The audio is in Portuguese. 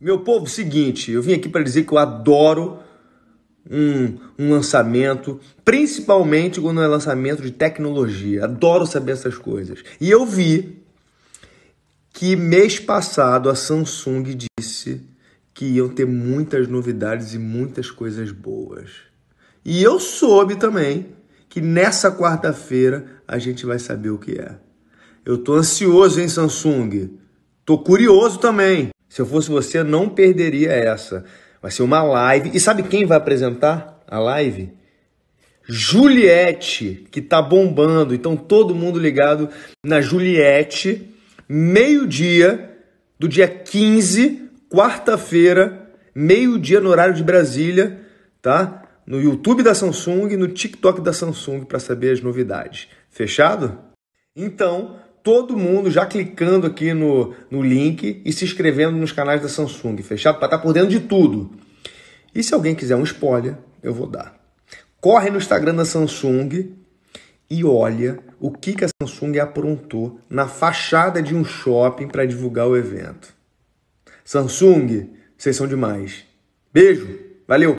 Meu povo, seguinte, eu vim aqui para dizer que eu adoro um, um, lançamento, principalmente quando é lançamento de tecnologia. Adoro saber essas coisas. E eu vi que mês passado a Samsung disse que iam ter muitas novidades e muitas coisas boas. E eu soube também que nessa quarta-feira a gente vai saber o que é. Eu tô ansioso, hein, Samsung? Tô curioso também. Se eu fosse você, não perderia essa. Vai ser uma live. E sabe quem vai apresentar a live? Juliette, que tá bombando. Então todo mundo ligado na Juliette, meio-dia do dia 15, quarta-feira, meio-dia no horário de Brasília, tá? No YouTube da Samsung, no TikTok da Samsung para saber as novidades. Fechado? Então, todo mundo já clicando aqui no, no link e se inscrevendo nos canais da Samsung, fechado? Para estar tá por dentro de tudo. E se alguém quiser um spoiler, eu vou dar. Corre no Instagram da Samsung e olha o que, que a Samsung aprontou na fachada de um shopping para divulgar o evento. Samsung, vocês são demais. Beijo, valeu!